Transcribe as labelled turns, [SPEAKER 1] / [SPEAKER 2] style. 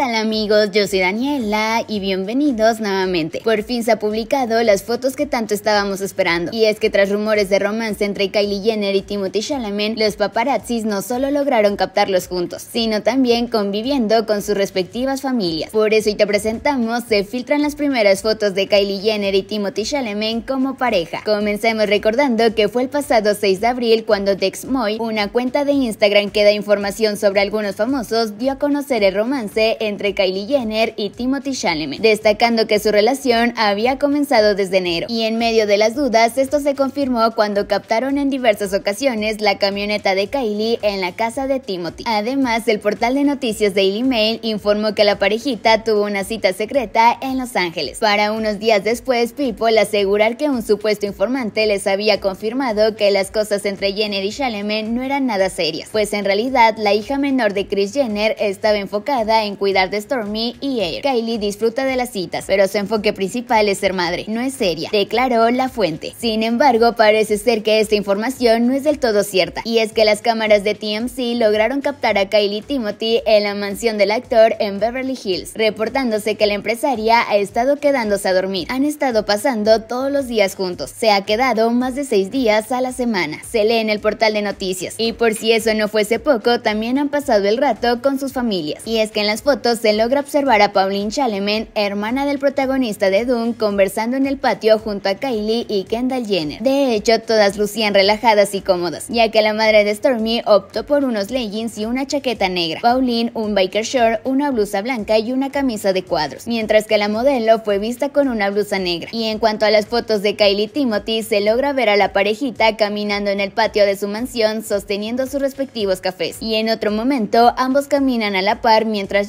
[SPEAKER 1] tal amigos? Yo soy Daniela y bienvenidos nuevamente. Por fin se ha publicado las fotos que tanto estábamos esperando. Y es que tras rumores de romance entre Kylie Jenner y Timothy Chalamet, los paparazzis no solo lograron captarlos juntos, sino también conviviendo con sus respectivas familias. Por eso hoy te presentamos, se filtran las primeras fotos de Kylie Jenner y Timothy Chalamet como pareja. Comencemos recordando que fue el pasado 6 de abril cuando Dex Moy, una cuenta de Instagram que da información sobre algunos famosos, dio a conocer el romance en entre Kylie Jenner y Timothy Chalamet, destacando que su relación había comenzado desde enero. Y en medio de las dudas, esto se confirmó cuando captaron en diversas ocasiones la camioneta de Kylie en la casa de Timothy. Además, el portal de noticias Daily Mail informó que la parejita tuvo una cita secreta en Los Ángeles. Para unos días después, People asegurar que un supuesto informante les había confirmado que las cosas entre Jenner y Chalamet no eran nada serias, pues en realidad la hija menor de Chris Jenner estaba enfocada en cuidar de Stormy y Air. Kylie disfruta de las citas, pero su enfoque principal es ser madre. No es seria, declaró la fuente. Sin embargo, parece ser que esta información no es del todo cierta, y es que las cámaras de TMC lograron captar a Kylie Timothy en la mansión del actor en Beverly Hills, reportándose que la empresaria ha estado quedándose a dormir. Han estado pasando todos los días juntos. Se ha quedado más de seis días a la semana. Se lee en el portal de noticias. Y por si eso no fuese poco, también han pasado el rato con sus familias. Y es que en las fotos se logra observar a Pauline Chaleman, hermana del protagonista de Dune, conversando en el patio junto a Kylie y Kendall Jenner. De hecho, todas lucían relajadas y cómodas, ya que la madre de Stormy optó por unos leggings y una chaqueta negra, Pauline un biker short, una blusa blanca y una camisa de cuadros, mientras que la modelo fue vista con una blusa negra. Y en cuanto a las fotos de Kylie y Timothy, se logra ver a la parejita caminando en el patio de su mansión sosteniendo sus respectivos cafés. Y en otro momento, ambos caminan a la par mientras